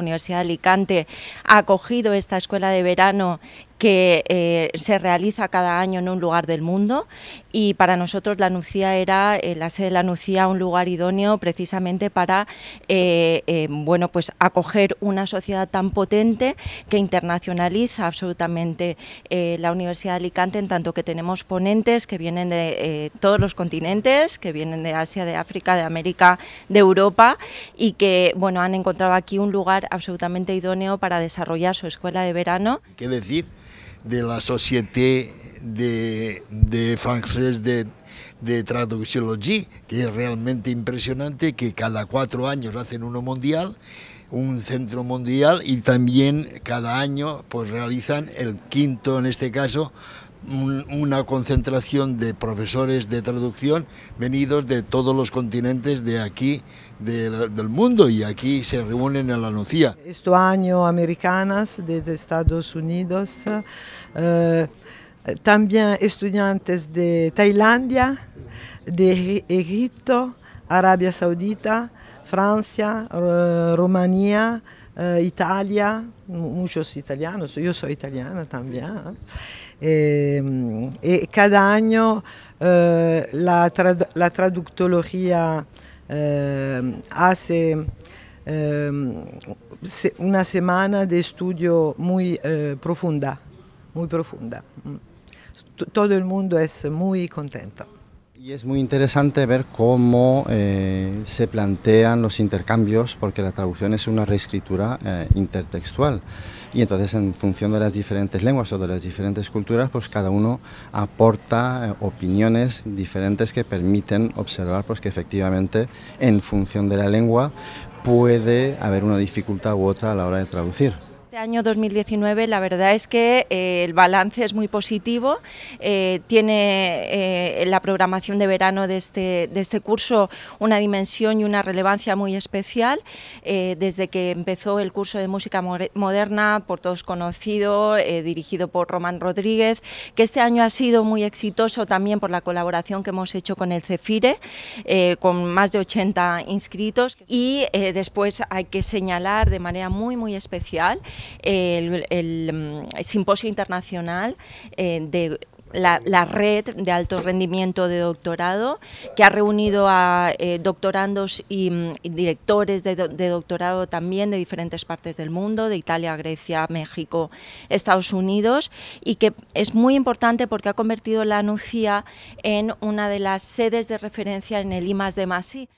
Universidad de Alicante ha acogido esta escuela de verano que eh, se realiza cada año en un lugar del mundo y para nosotros la Nucía era, eh, la sede de la Nucía, un lugar idóneo precisamente para eh, bueno, pues acoger una sociedad tan potente que internacionaliza absolutamente la Universidad de Alicante, en tanto que tenemos ponentes que vienen de todos los continentes, que vienen de Asia, de África, de América, de Europa y que bueno, han encontrado aquí un lugar absolutamente idóneo para desarrollar su escuela de verano. ¿Qué decir? de la Société de, de de, de que es realmente impresionante, que cada cuatro años hacen uno mundial, un centro mundial, y también cada año pues realizan el quinto, en este caso, una concentración de profesores de traducción venidos de todos los continentes de aquí, del mundo, y aquí se reúnen en la Nucía. Este año americanas desde Estados Unidos, eh, también estudiantes de Tailandia, de Egipto, Arabia Saudita, Francia, eh, Rumanía, eh, Italia, muchos italianos, io sono italiana también, e, ehm, e cada anno eh, la, trad la, traductología eh, hace ehm, se una semana de estudio muy eh, profonda, molto profonda. Mm. Todo il mondo è molto contento. Y es muy interesante ver cómo eh, se plantean los intercambios, porque la traducción es una reescritura eh, intertextual. Y entonces, en función de las diferentes lenguas o de las diferentes culturas, pues cada uno aporta eh, opiniones diferentes que permiten observar pues, que efectivamente, en función de la lengua, puede haber una dificultad u otra a la hora de traducir. Este año 2019 la verdad es que eh, el balance es muy positivo, eh, tiene eh, la programación de verano de este, de este, curso una dimensión y una relevancia muy especial. desde que empezó el curso de música moderna, por todos conocido, dirigido por Román Rodríguez, que este año ha sido muy exitoso también por la colaboración que hemos hecho con el CEFIRE, con más de 80 inscritos. Y después hay que señalar de manera muy, muy especial el, mm, simposio internacional eh, de la, red de alto rendimiento de doctorado, que ha reunido a eh, doctorandos y, mm, directores de, doctorado también de diferentes partes del mundo, de Italia, Grecia, México, Estados Unidos, y que es muy importante porque ha convertido la NUCIA en una de las sedes de referencia en el I de Masi.